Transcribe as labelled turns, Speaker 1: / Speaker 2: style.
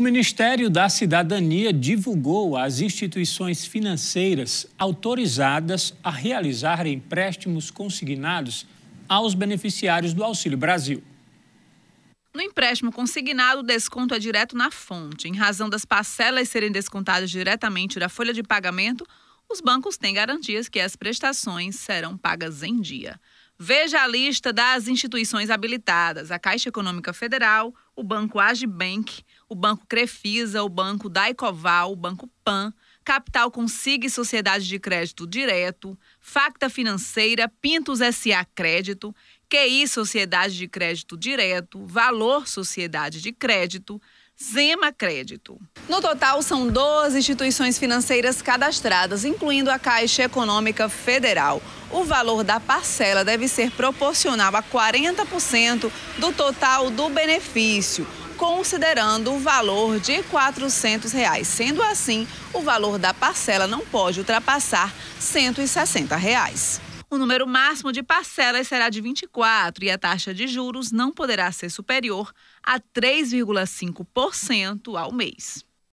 Speaker 1: O Ministério da Cidadania divulgou as instituições financeiras autorizadas a realizar empréstimos consignados aos beneficiários do Auxílio Brasil.
Speaker 2: No empréstimo consignado, o desconto é direto na fonte. Em razão das parcelas serem descontadas diretamente da folha de pagamento, os bancos têm garantias que as prestações serão pagas em dia. Veja a lista das instituições habilitadas: a Caixa Econômica Federal, o Banco Agibank, o Banco Crefisa, o Banco Daicoval, o Banco PAN, Capital Consiga e Sociedade de Crédito Direto, Facta Financeira, Pintos SA Crédito, QI Sociedade de Crédito Direto, Valor Sociedade de Crédito, Zema Crédito. No total, são 12 instituições financeiras cadastradas, incluindo a Caixa Econômica Federal. O valor da parcela deve ser proporcional a 40% do total do benefício considerando o valor de R$ 400. Reais. Sendo assim, o valor da parcela não pode ultrapassar R$ 160. Reais. O número máximo de parcelas será de 24 e a taxa de juros não poderá ser superior a 3,5% ao mês.